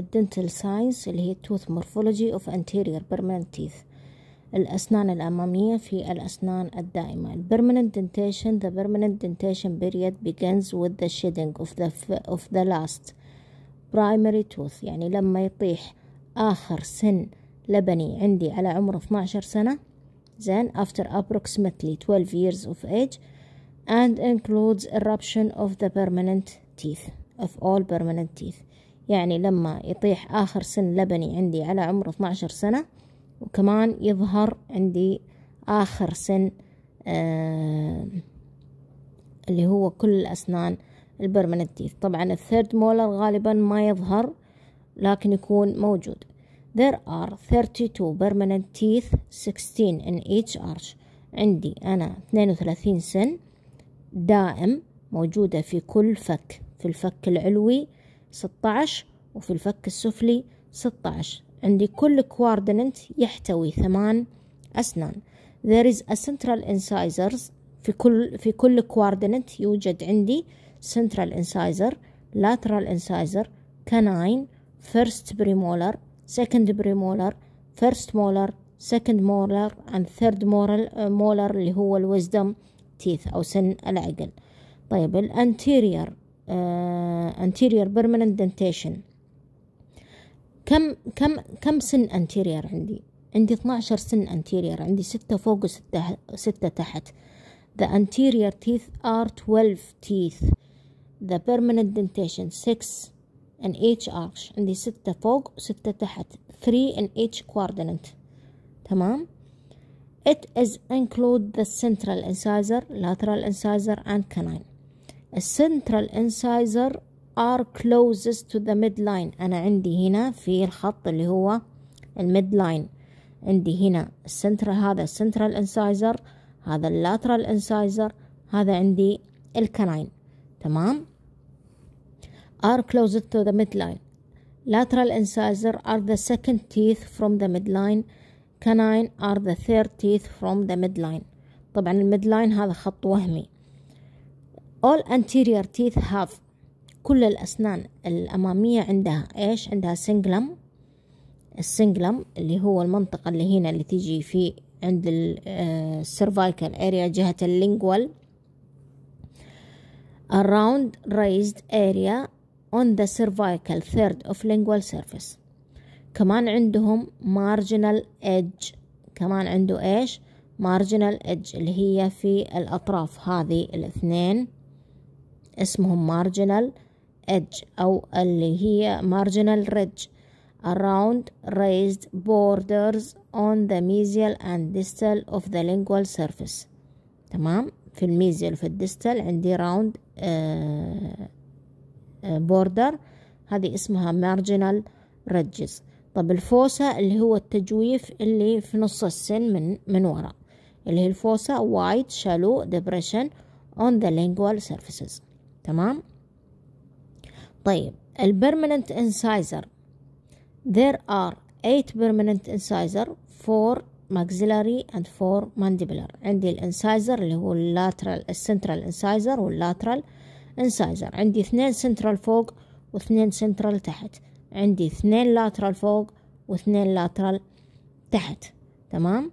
الدنتال ساينس اللي هي التوث مورفولوجي اوف انتيريور بيرمننت تيث الأسنان الأمامية في الأسنان الدائمة ال permanent dentation the permanent dentation period begins with the shedding of the, of the last primary tooth يعني لما يطيح آخر سن لبني عندي على عمر 12 سنة زين after approximately 12 years of age and includes eruption of the permanent teeth of all permanent teeth يعني لما يطيح آخر سن لبني عندي على عمر 12 سنة وكمان يظهر عندي آخر سن آه اللي هو كل الأسنان البرمننت طبعا الثيرد مولر غالبا ما يظهر لكن يكون موجود There are 32 permanent teeth 16 in each arch عندي أنا 32 سن دائم موجودة في كل فك في الفك العلوي 16 وفي الفك السفلي 16 عندي كل كواردننت يحتوي ثمان أسنان there is a central incisors في كل في كل كواردننت يوجد عندي central incisor lateral incisor canine first premolar second premolar first molar second molar and third molar اللي هو الوزدم تيث أو سن العقل طيب الانتيرير Uh, anterior permanent dentation كم كم كم سن anterior عندي عندي 12 سن anterior عندي ستة فوق وستة 6 تحت the anterior teeth are 12 teeth the permanent dentation 6 and each arch عندي 6 فوق 6 تحت 3 in each quadrant تمام it is include the central incisor lateral incisor and canine السنترال انسايزر are closest to the midline أنا عندي هنا في الخط اللي هو الميد لاين عندي هنا السنترال هذا السنترال انسايزر هذا اللاترال انسايزر هذا عندي الكناين تمام are closest to the midline lateral incisor are the second teeth from the midline canine are the third teeth from the midline طبعا الميدلاين هذا خط وهمي all anterior teeth have كل الأسنان الأمامية عندها إيش عندها سنجلم السنجلم اللي هو المنطقة اللي هنا اللي تيجي في عند السيرفايكال اريا آه، جهة اللينجوال around raised area on the cervical third of lingual surface كمان عندهم marginal edge كمان عنده ايش marginal edge اللي هي في الأطراف هذه الاثنين اسمهم مارجنال edge أو اللي هي marginal ridge around raised borders on the mesial and distal of the lingual surface تمام في الميزيال في الدستال عندي راوند border هذه اسمها marginal ridges طب الفوسة اللي هو التجويف اللي في نص السن من من وراء اللي هي الفوسة wide shallow depression on the lingual surfaces تمام طيب البرمننت انسايزر there are 8 permanent incisor 4 maxillary and 4 mandibular عندي الانسايزر اللي هو اللاترال السنترال انسايزر واللاترال انسايزر عندي اثنين سنترال فوق واثنين سنترال تحت عندي اثنين لاترال فوق واثنين لاترال تحت تمام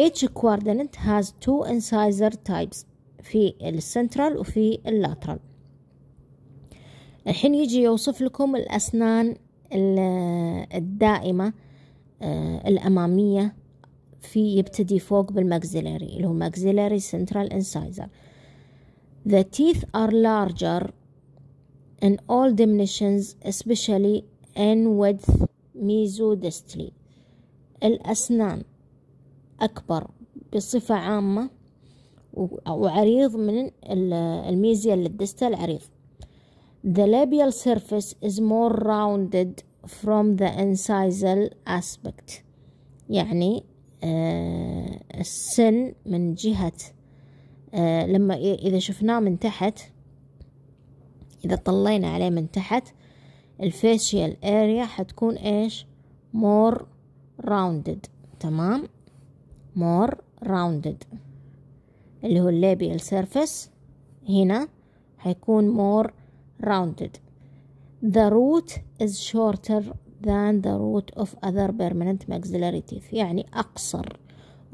each coordinate has two incisor types في السنترال وفي اللاترال الحين يجي يوصف لكم الأسنان الدائمة آه، الأمامية في يبتدي فوق بالماكسيلاري اللي هو ماكسيلاري سنترال انسايزر The teeth are larger in all dimensions especially in width mesodistally الأسنان أكبر بصفة عامة وعريض من الميزيا للدستال عريض The labial surface is more rounded from the incisal aspect يعني آه السن من جهة آه لما إذا شفناه من تحت إذا طلينا عليه من تحت الفيشيال اريا حتكون إيش more rounded تمام more rounded اللي هو اللابيال سيرفيس هنا حيكون مور rounded the root is shorter than the root of other permanent maxillary teeth يعني أقصر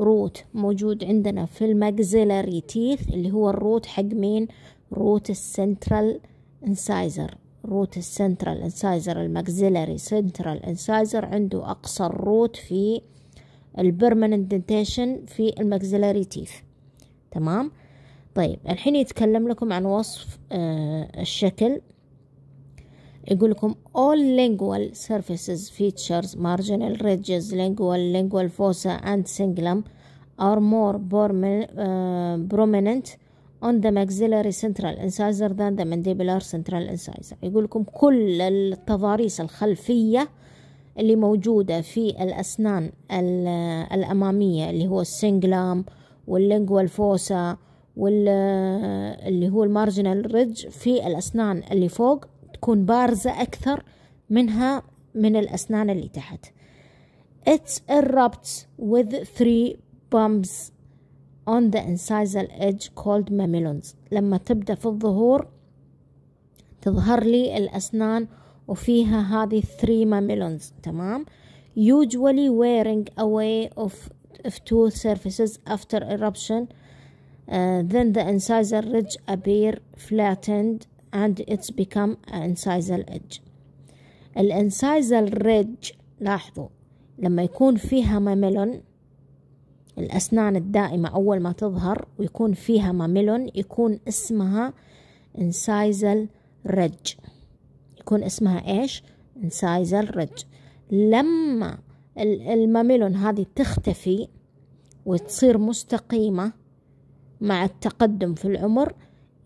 root موجود عندنا في الماكسيلاري تيث اللي هو الروت حق مين root central incisor root central incisor الماكسيلاري central incisor عنده اقصر root في البرمننت دنتيشن في الماكسيلاري تيث تمام طيب الحين يتكلم لكم عن وصف آه الشكل يقول لكم all lingual surfaces features marginal ridges lingual lingual fossa and cingulum are more prominent on the maxillary central incisor than the mandibular central incisor يقول لكم كل التضاريس الخلفية اللي موجودة في الأسنان الأمامية اللي هو السنجلام واللنجوا الفوسا واللي هو المارجنال ريدج في الأسنان اللي فوق تكون بارزة أكثر منها من الأسنان اللي تحت It's erupts with three bumps on the incisal edge called mamelons لما تبدأ في الظهور تظهر لي الأسنان وفيها هذه three mamelons تمام usually wearing away of of tooth surfaces after eruption uh, then the incisor ridge appear flattened and it's become an incisal edge incisal ridge, لاحظوا لما يكون فيها ماميلون الأسنان الدائمة أول ما تظهر ويكون فيها ماميلون يكون اسمها incisal ridge. يكون اسمها إيش؟ incisal ridge. لما الماميلون هذه تختفي وتصير مستقيمة مع التقدم في العمر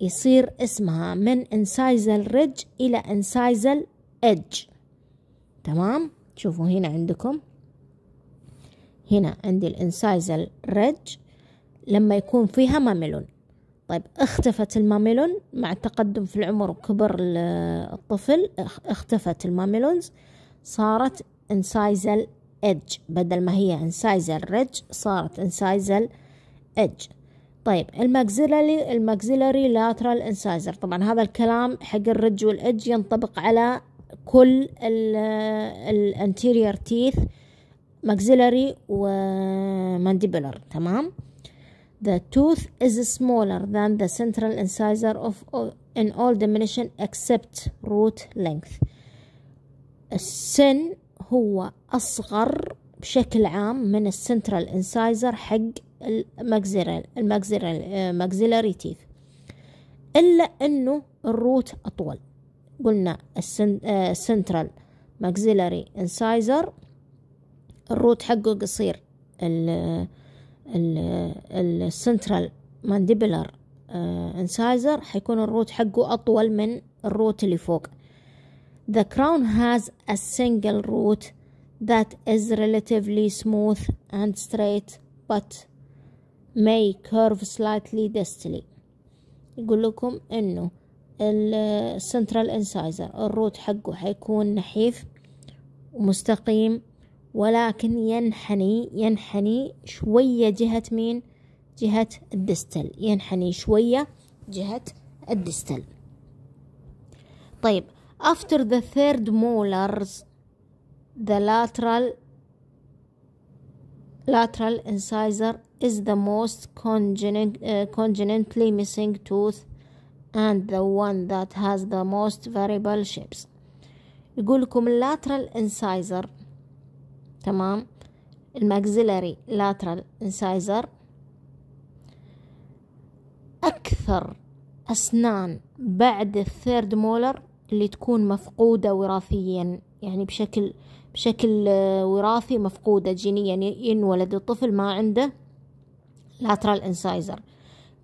يصير اسمها من انسايزل ريج إلى انسايزل ايدج تمام شوفوا هنا عندكم هنا عندي الانسايزل ريج لما يكون فيها ماميلون طيب اختفت الماميلون مع التقدم في العمر وكبر الطفل اختفت الماميلونز صارت انسايزل edge بدل ما هي incisal ridge صارت incisal edge طيب الماكسيلاري الماكسيلاري لاترال انسايزر طبعا هذا الكلام حق الرج والإج ينطبق على كل الانتيرير تيث ماكسيلاري ومانديبولر تمام The tooth is smaller than the central incisor of in all dimension except root length السن هو أصغر بشكل عام من السنترال انسايزر حق الماكزيرال الماكزيرال ماكزيلاري تيث إلا أنه الروت أطول قلنا السنترال ماكزيلاري انسايزر الروت حقه قصير السنترال مانديبلر انسايزر حيكون الروت حقه أطول من الروت اللي فوق The crown has a single root that is relatively smooth and straight but may curve slightly distally يقول لكم انه السنترال انسايزر الروت حقه حيكون نحيف ومستقيم ولكن ينحني ينحني شوية جهة مين جهة الدستل ينحني شوية جهة الدستل طيب after the third molars The lateral lateral incisor is the most congenit, uh, congenitally missing tooth and the one that has the most variable shapes يقول لكم lateral incisor تمام الماكسيلاري lateral incisor أكثر أسنان بعد الثيرد مولر اللي تكون مفقودة وراثيا يعني بشكل بشكل آه، وراثي مفقودة جينيا ينولد الطفل ما عنده لاترال انسايزر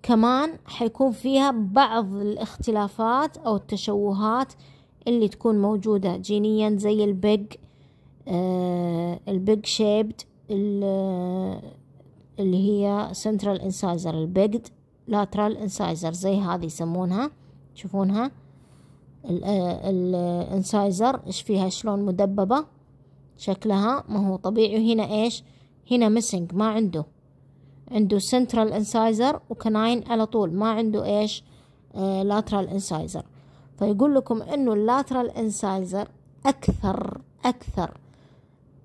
كمان حيكون فيها بعض الاختلافات أو التشوهات اللي تكون موجودة جينيا زي البيج آه البيج شيبد آه، اللي هي سنترال انسايزر البيج لاترال انسايزر زي هذه يسمونها تشوفونها الانسايزر آه، ايش فيها شلون مدببة شكلها ما هو طبيعي وهنا ايش هنا ميسنج ما عنده عنده سنترال انسايزر وكناين على طول ما عنده ايش لاترال آه، انسايزر فيقول لكم انه اللاترال انسايزر اكثر اكثر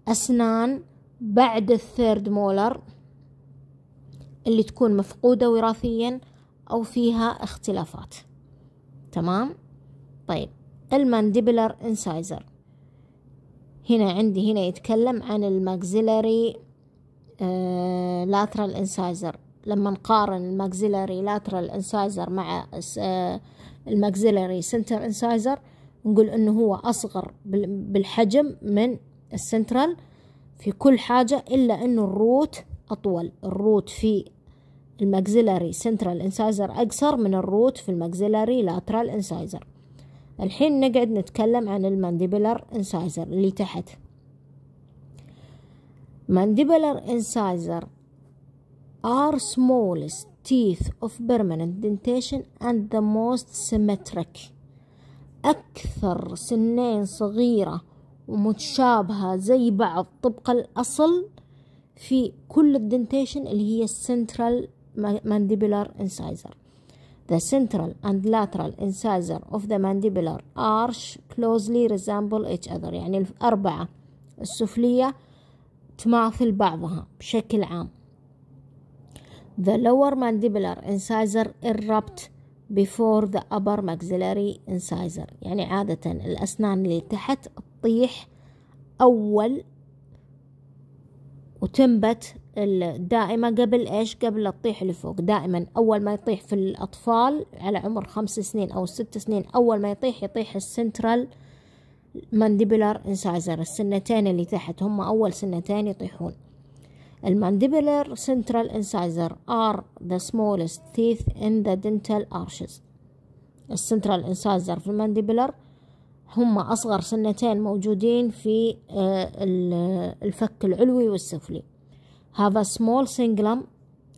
اسنان بعد الثيرد مولر اللي تكون مفقودة وراثيا أو فيها اختلافات تمام طيب المانديبلر انسايزر هنا عندي هنا يتكلم عن الماكسيلاري آه، لاترال انسايزر لما نقارن الماكسيلاري لاترال انسايزر مع آه، الماكسيلاري سنتر انسايزر نقول انه هو اصغر بالحجم من السنترال في كل حاجة الا انه الروت اطول الروت في الماكسيلاري سنترال انسايزر اقصر من الروت في الماكسيلاري لاترال انسايزر الحين نقعد نتكلم عن المانديبلر انسايزر اللي تحت mandibular incisor are smallest teeth of permanent dentition and the most symmetric أكثر سنين صغيرة ومتشابهة زي بعض طبق الأصل في كل الدنتيشن اللي هي السنترال mandibular incisor The central and lateral incisor of the mandibular arch closely resemble each other يعني الأربعة السفلية تماثل بعضها بشكل عام The lower mandibular incisor erupt before the upper maxillary incisor يعني عادة الأسنان اللي تحت تطيح أول وتنبت الدائمة قبل إيش قبل لا تطيح لفوق دائما أول ما يطيح في الأطفال على عمر خمس سنين أو ست سنين أول ما يطيح يطيح السنترال مانديبلر انسايزر السنتين اللي تحت هم أول سنتين يطيحون المانديبلر سنترال انسايزر are the smallest teeth in the dental arches السنترال انسايزر في المانديبلر هم أصغر سنتين موجودين في آه، الفك العلوي والسفلي have a small cingulum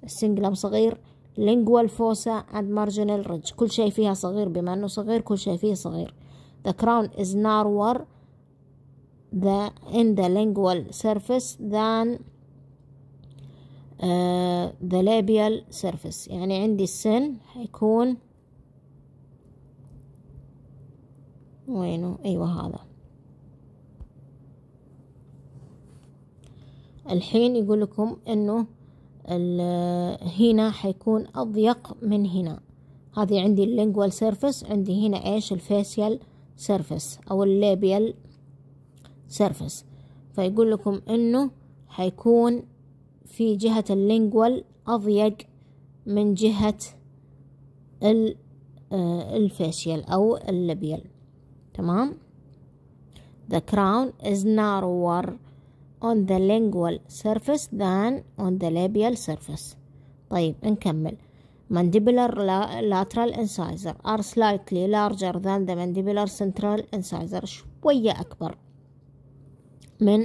السنجلم صغير lingual fossa and marginal ridge كل شيء فيها صغير بما أنه صغير كل شيء فيه صغير the crown is narrower the in the lingual surface than uh, the labial surface يعني عندي السن حيكون وينه أيوة هذا الحين يقول لكم انه هنا حيكون اضيق من هنا هذه عندي اللينجوال سيرفس عندي هنا ايش الفيسيال سيرفس او الليبيال سيرفس فيقول لكم انه حيكون في جهة اللينجوال اضيق من جهة الفيسيال آه، او الليبيال تمام the crown is narrower on the lingual surface than on the labial surface طيب نكمل mandibular lateral incisor are slightly larger than the mandibular central incisor شوية أكبر من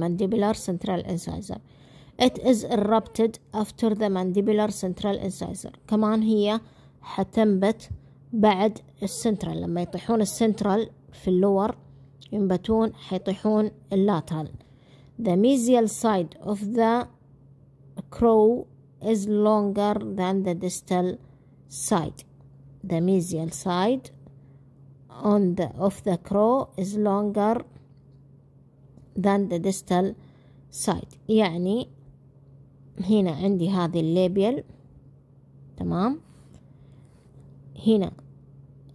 mandibular central incisor it is erupted after the mandibular central incisor كمان هي حتنبت بعد السنترال لما يطيحون السنترال في اللور ينبتون حيطيحون اللاترال The mesial side of the crow is longer than the distal side. The mesial side on the of the crow is longer than the distal side يعني هنا عندي هذه الليبيال تمام هنا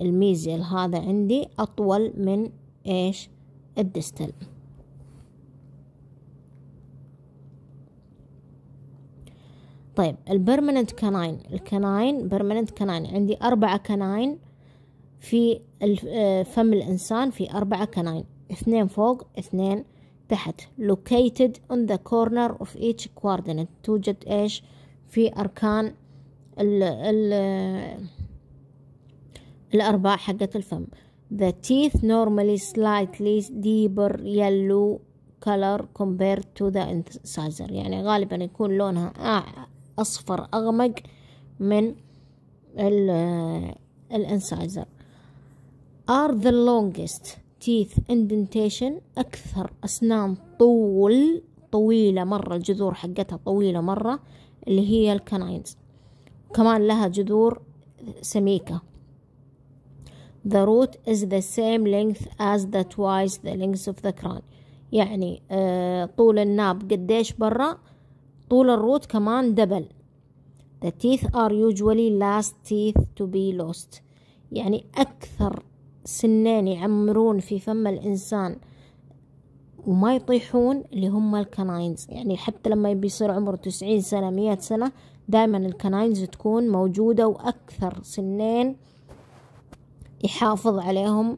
الميزيل هذا عندي أطول من إيش الدستل طيب البرمننت كناين الكناين برمننت كناين عندي أربعة كناين في آه، فم الإنسان في أربعة كناين اثنين فوق اثنين تحت located on the corner of each coordinate توجد إيش في أركان ال ال الأرباع حقت الفم The teeth normally slightly deeper yellow color compared to the incisor يعني غالبا يكون لونها أصفر أغمق من آه، الانسايزر are the longest teeth indentation أكثر أسنان طول طويلة مرة الجذور حقتها طويلة مرة اللي هي الكناينز كمان لها جذور سميكة the root is the same length as the twice the length of the crown يعني آه، طول الناب قديش برا طول الروت كمان دبل The teeth are usually last teeth to be lost يعني أكثر سنين يعمرون في فم الإنسان وما يطيحون اللي هم الكناينز يعني حتى لما يصير عمره تسعين سنة مية سنة دائما الكناينز تكون موجودة وأكثر سنين يحافظ عليهم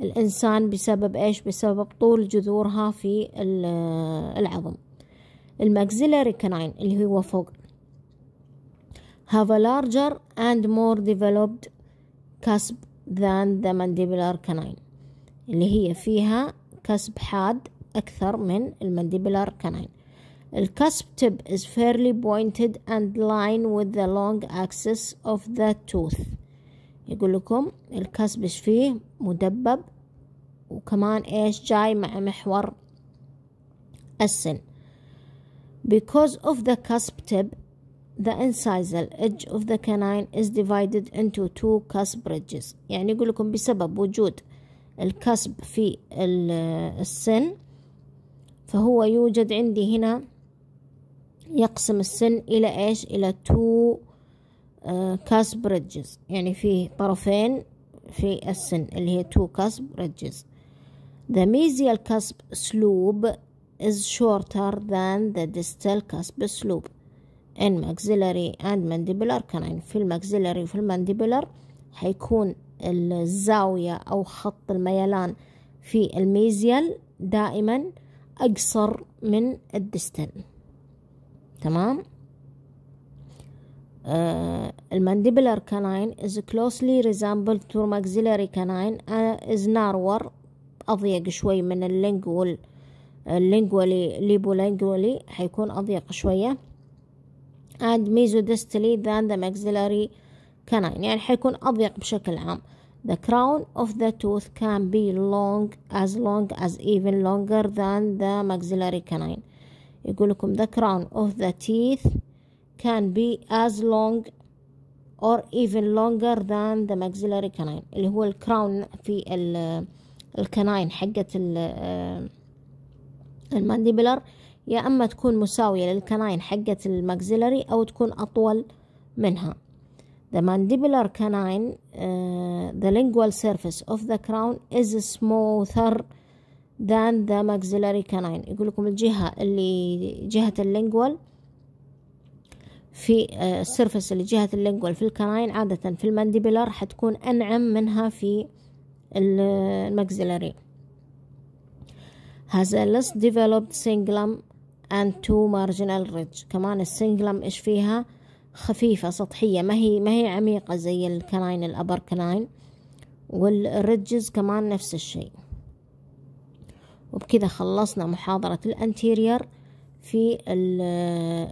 الإنسان بسبب إيش بسبب طول جذورها في العظم الماكسيلاري كناين اللي هو فوق have a larger and more developed cusp than the mandibular canine اللي هي فيها كسب حاد أكثر من المانديبولار كناين الكسب tip is fairly pointed and line with the long axis of the tooth يقول لكم الكسب ايش فيه مدبب وكمان ايش جاي مع محور السن Because of the cusp tip, the incisal edge of the canine is divided into two cusp ridges يعني يقول لكم بسبب وجود الكسب في السن فهو يوجد عندي هنا يقسم السن إلى إيش إلى two cusp ريدجز يعني فيه طرفين في السن اللي هي two cusp ريدجز The mesial cusp slope is shorter than the distal cusp slope in maxillary and mandibular canine في الماكسيلاري وفي المانديبولار حيكون الزاوية أو خط الميلان في الميزيال دائما أقصر من الدستن تمام Uh, المانديبلر canine is closely resembled to maxillary canine uh, is narrower أضيق شوي من اللينجوال اللينجولي ليبولينجولي حيكون أضيق شوية and mesodistally than the maxillary canine يعني حيكون أضيق بشكل عام The crown of the tooth can be long as long as even longer than the maxillary canine يقول لكم the crown of the teeth can be as long or even longer than the maxillary canine اللي هو الكراون في الكناين حقة المانديبلر يا اما تكون مساوية للكناين حقة الماكسيلري او تكون اطول منها The mandibular canine, uh, the lingual surface of the crown is smoother than the maxillary canine. يقول لكم الجهة اللي جهة اللينجوال في السيرفس uh, اللي جهة اللينجوال في الكناين عادة في المانديبلر حتكون أنعم منها في الماكسيلري has a less developed cingulum and two marginal ridge كمان السنجلم إيش فيها خفيفة سطحية ما هي ما هي عميقة زي الكناين الأبر كناين والريدجز كمان نفس الشيء وبكذا خلصنا محاضرة الأنتيرير في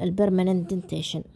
البرمننت دنتيشن